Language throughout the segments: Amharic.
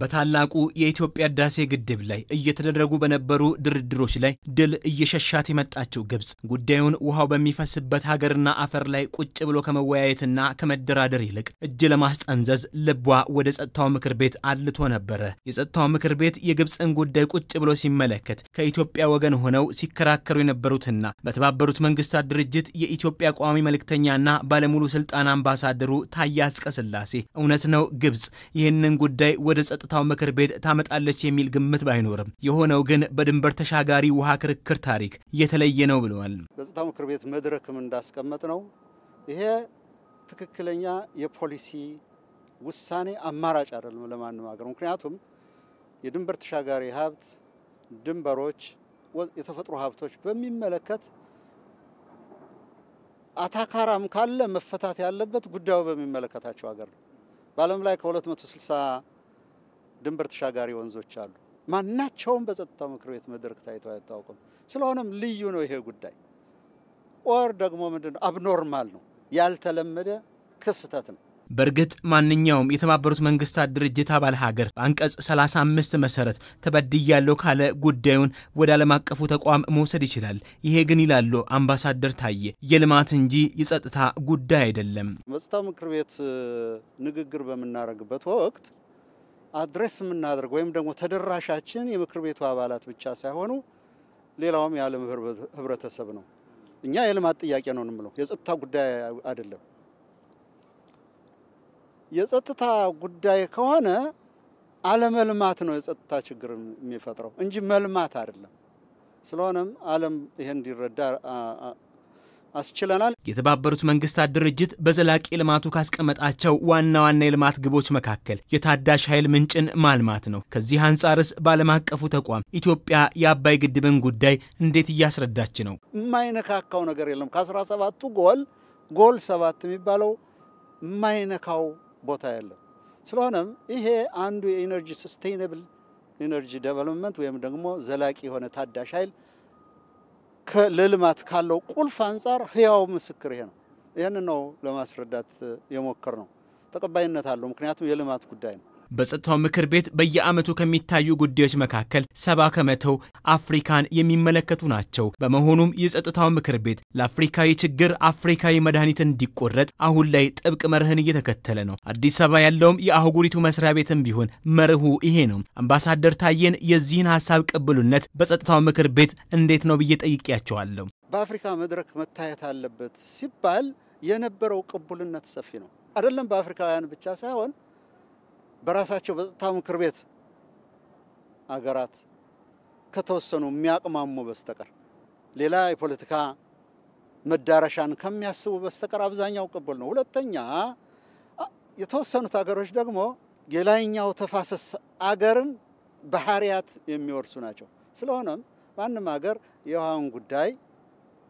በታላቁ የኢትዮጵያ ህዳሴ ግድብ ላይ እየተደረጉ በነበሩ ድርድሮች ላይ ድል እየሸሻት የመጣችው ግብፅ ጉዳዩን ውሃው በሚፈስበት ሀገርና አፈር ላይ ቁጭ ብሎ ከመወያየትና ከመደራደር ይልቅ እጅ ለማስጠንዘዝ ልቧ ወደ ጸጥታው ምክር ቤት አድልቶ ነበረ። የጸጥታው ምክር ቤት የግብፅን ጉዳይ ቁጭ ብሎ ሲመለከት ከኢትዮጵያ ወገን ሆነው ሲከራከሩ የነበሩትና በተባበሩት መንግስታት ድርጅት የኢትዮጵያ ቋሚ መልእክተኛና ባለሙሉ ስልጣን አምባሳደሩ ታዬ አጽቀሥላሴ እውነት ነው ግብፅ ይህንን ጉዳይ ወደ ለጸጥታው ምክር ቤት ታመጣለች የሚል ግምት ባይኖርም የሆነው ግን በድንበር ተሻጋሪ ውሃ ክርክር ታሪክ የተለየ ነው ብለዋል። በጸጥታው ምክር ቤት መድረክም እንዳስቀመጥ ነው ይሄ ትክክለኛ የፖሊሲ ውሳኔ አማራጭ አይደለም ለማንም ሀገር። ምክንያቱም የድንበር ተሻጋሪ ሀብት ድንበሮች፣ የተፈጥሮ ሀብቶች በሚመለከት አታካራም ካለ መፈታት ያለበት ጉዳዩ በሚመለከታቸው ሀገር ነው። በዓለም ላይ ከ260 ድንበር ተሻጋሪ ወንዞች አሉ። ማናቸውም በጸጥታው ምክር ቤት መድረክ ታይቶ አይታወቅም። ስለሆነም ልዩ ነው ይሄ ጉዳይ። ኦር ደግሞ ምንድነው አብኖርማል ነው፣ ያልተለመደ ክስተት ነው። በእርግጥ ማንኛውም የተባበሩት መንግስታት ድርጅት አባል ሀገር በአንቀጽ 35 መሰረት ተበድያለሁ ካለ ጉዳዩን ወደ ዓለም አቀፉ ተቋም መውሰድ ይችላል። ይሄ ግን ይላሉ አምባሳደር ታዬ የልማት እንጂ የጸጥታ ጉዳይ አይደለም። መጽታው ምክር ቤት ንግግር በምናደርግበት ወቅት አድሬስ የምናደርገው ወይም ደግሞ ተደራሻችን የምክር ቤቱ አባላት ብቻ ሳይሆኑ ሌላውም የዓለም ህብረተሰብ ነው። እኛ የልማት ጥያቄ ነው የምንለው፣ የጸጥታ ጉዳይ አይደለም። የጸጥታ ጉዳይ ከሆነ አለመልማት ነው የጸጥታ ችግር የሚፈጥረው እንጂ መልማት አይደለም። ስለሆነም ዓለም ይሄን እንዲረዳ አስችለናል። የተባበሩት መንግስታት ድርጅት በዘላቂ ልማቱ ካስቀመጣቸው ዋና ዋና የልማት ግቦች መካከል የታዳሽ ኃይል ምንጭን ማልማት ነው። ከዚህ አንጻርስ በዓለም አቀፉ ተቋም ኢትዮጵያ የአባይ ግድብን ጉዳይ እንዴት እያስረዳች ነው? የማይነካካው ነገር የለም። ከአስራ ሰባቱ ጎል ጎል ሰባት የሚባለው የማይነካው ቦታ የለም። ስለሆነም ይሄ አንዱ የኢነርጂ ሰስቴይነብል ኢነርጂ ዴቨሎፕመንት ወይም ደግሞ ዘላቂ የሆነ ታዳሽ ኃይል ለልማት ካለው ቁልፍ አንጻር ህያው ምስክር ይሄ ነው። ይህን ነው ለማስረዳት የሞከር ነው። ተቀባይነት አለው፣ ምክንያቱም የልማት ጉዳይ ነው። በጸጥታው ምክር ቤት በየዓመቱ ከሚታዩ ጉዳዮች መካከል ሰባ ከመቶው አፍሪካን የሚመለከቱ ናቸው። በመሆኑም የጸጥታው ምክር ቤት ለአፍሪካዊ ችግር አፍሪካዊ መድኃኒት እንዲቆረጥ አሁን ላይ ጥብቅ መርህን እየተከተለ ነው። አዲስ አበባ ያለውም የአህጉሪቱ መስሪያ ቤትም ቢሆን መርሁ ይሄ ነው። አምባሳደር ታዬን የዚህን ሀሳብ ቅብሉነት በጸጥታው ምክር ቤት እንዴት ነው ብዬ ጠይቄያቸዋለሁ። በአፍሪካ መድረክ መታየት አለበት ሲባል የነበረው ቅቡልነት ሰፊ ነው። አይደለም በአፍሪካውያን ብቻ ሳይሆን በራሳቸው በጸጥታ ምክር ቤት አገራት ከተወሰኑ የሚያቅማሙ በስተቀር ሌላ የፖለቲካ መዳረሻን ከሚያስቡ በስተቀር አብዛኛው ቅቡል ነው። ሁለተኛ የተወሰኑት አገሮች ደግሞ የላይኛው ተፋሰስ አገርን ባህሪያት የሚወርሱ ናቸው። ስለሆነም ማንም አገር የውሃውን ጉዳይ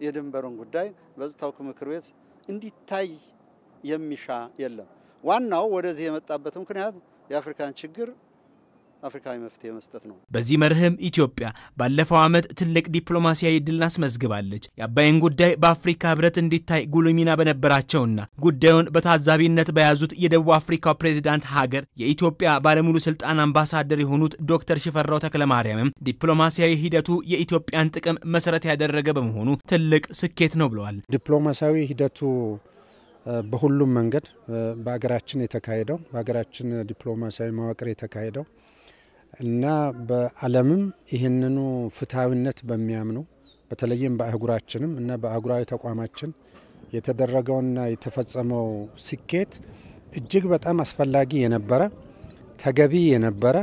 የድንበሩን ጉዳይ በጸጥታው ምክር ቤት እንዲታይ የሚሻ የለም። ዋናው ወደዚህ የመጣበት ምክንያት የአፍሪካን ችግር አፍሪካዊ መፍትሄ መስጠት ነው። በዚህ መርህም ኢትዮጵያ ባለፈው ዓመት ትልቅ ዲፕሎማሲያዊ ድልን አስመዝግባለች። የአባይን ጉዳይ በአፍሪካ ህብረት እንዲታይ ጉልህ ሚና በነበራቸውና ጉዳዩን በታዛቢነት በያዙት የደቡብ አፍሪካው ፕሬዚዳንት ሀገር የኢትዮጵያ ባለሙሉ ስልጣን አምባሳደር የሆኑት ዶክተር ሽፈራው ተክለማርያምም ዲፕሎማሲያዊ ሂደቱ የኢትዮጵያን ጥቅም መሰረት ያደረገ በመሆኑ ትልቅ ስኬት ነው ብለዋል። ዲፕሎማሲያዊ ሂደቱ በሁሉም መንገድ በሀገራችን የተካሄደው በሀገራችን ዲፕሎማሲያዊ መዋቅር የተካሄደው እና በዓለምም ይህንኑ ፍትሐዊነት በሚያምኑ በተለይም በአህጉራችንም እና በአህጉራዊ ተቋማችን የተደረገውና የተፈጸመው ስኬት እጅግ በጣም አስፈላጊ የነበረ ተገቢ የነበረ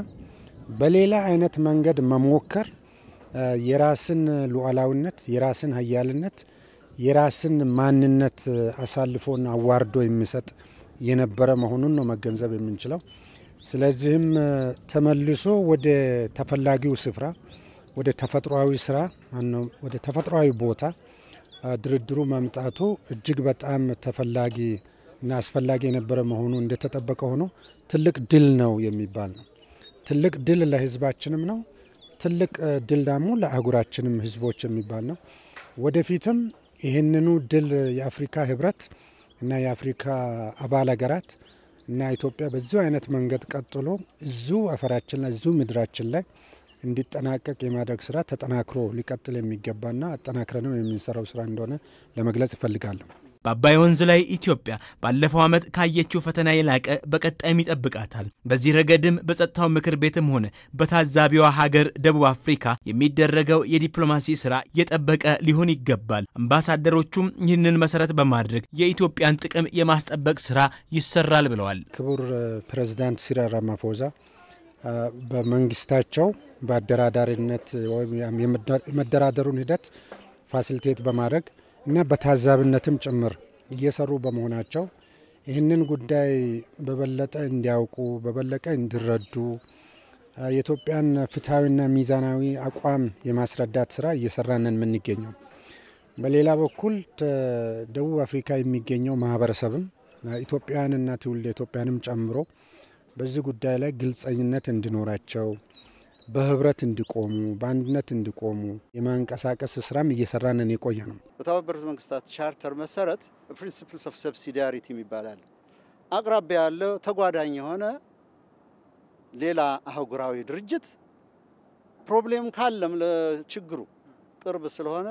በሌላ አይነት መንገድ መሞከር የራስን ሉዓላዊነት የራስን ሀያልነት የራስን ማንነት አሳልፎና አዋርዶ የሚሰጥ የነበረ መሆኑን ነው መገንዘብ የምንችለው። ስለዚህም ተመልሶ ወደ ተፈላጊው ስፍራ ወደ ተፈጥሯዊ ስራ ወደ ተፈጥሯዊ ቦታ ድርድሩ መምጣቱ እጅግ በጣም ተፈላጊ እና አስፈላጊ የነበረ መሆኑ እንደተጠበቀ ሆኖ ትልቅ ድል ነው የሚባል ነው። ትልቅ ድል ለህዝባችንም ነው። ትልቅ ድል ደግሞ ለአህጉራችንም ህዝቦች የሚባል ነው። ወደፊትም ይህንኑ ድል የአፍሪካ ህብረት እና የአፍሪካ አባል ሀገራት እና ኢትዮጵያ በዚሁ አይነት መንገድ ቀጥሎ እዙ አፈራችን ላይ እዙ ምድራችን ላይ እንዲጠናቀቅ የማድረግ ስራ ተጠናክሮ ሊቀጥል የሚገባና አጠናክረንም የምንሰራው ስራ እንደሆነ ለመግለጽ እፈልጋለሁ። በአባይ ወንዝ ላይ ኢትዮጵያ ባለፈው ዓመት ካየችው ፈተና የላቀ በቀጣይም ይጠብቃታል። በዚህ ረገድም በጸጥታው ምክር ቤትም ሆነ በታዛቢዋ ሀገር ደቡብ አፍሪካ የሚደረገው የዲፕሎማሲ ስራ የጠበቀ ሊሆን ይገባል። አምባሳደሮቹም ይህንን መሰረት በማድረግ የኢትዮጵያን ጥቅም የማስጠበቅ ስራ ይሰራል ብለዋል። ክቡር ፕሬዚዳንት ሲሪል ራማፎዛ በመንግስታቸው በአደራዳሪነት ወይም የመደራደሩን ሂደት ፋሲሊቴት በማድረግ እና በታዛብነትም ጭምር እየሰሩ በመሆናቸው ይህንን ጉዳይ በበለጠ እንዲያውቁ በበለቀ እንዲረዱ የኢትዮጵያን ፍትሐዊና ሚዛናዊ አቋም የማስረዳት ስራ እየሰራንን የምንገኘው። በሌላ በኩል ደቡብ አፍሪካ የሚገኘው ማህበረሰብም ኢትዮጵያንና ትውልደ ኢትዮጵያንም ጨምሮ በዚህ ጉዳይ ላይ ግልጸኝነት እንዲኖራቸው በህብረት እንዲቆሙ በአንድነት እንዲቆሙ የማንቀሳቀስ ስራም እየሰራንን የቆየ ነው። በተባበሩት መንግስታት ቻርተር መሰረት ፕሪንስፕልስ ኦፍ ሰብሲዲያሪቲ ይባላል። አቅራቢያ ያለው ተጓዳኝ የሆነ ሌላ አህጉራዊ ድርጅት ፕሮብሌም ካለም ለችግሩ ቅርብ ስለሆነ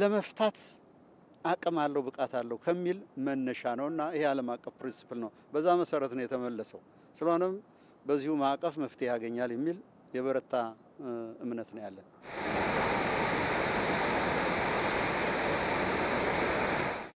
ለመፍታት አቅም አለው፣ ብቃት አለው ከሚል መነሻ ነው እና ይሄ ዓለም አቀፍ ፕሪንስፕል ነው። በዛ መሰረት ነው የተመለሰው። ስለሆነም በዚሁ ማዕቀፍ መፍትሄ ያገኛል የሚል የበረታ እምነት ነው ያለን።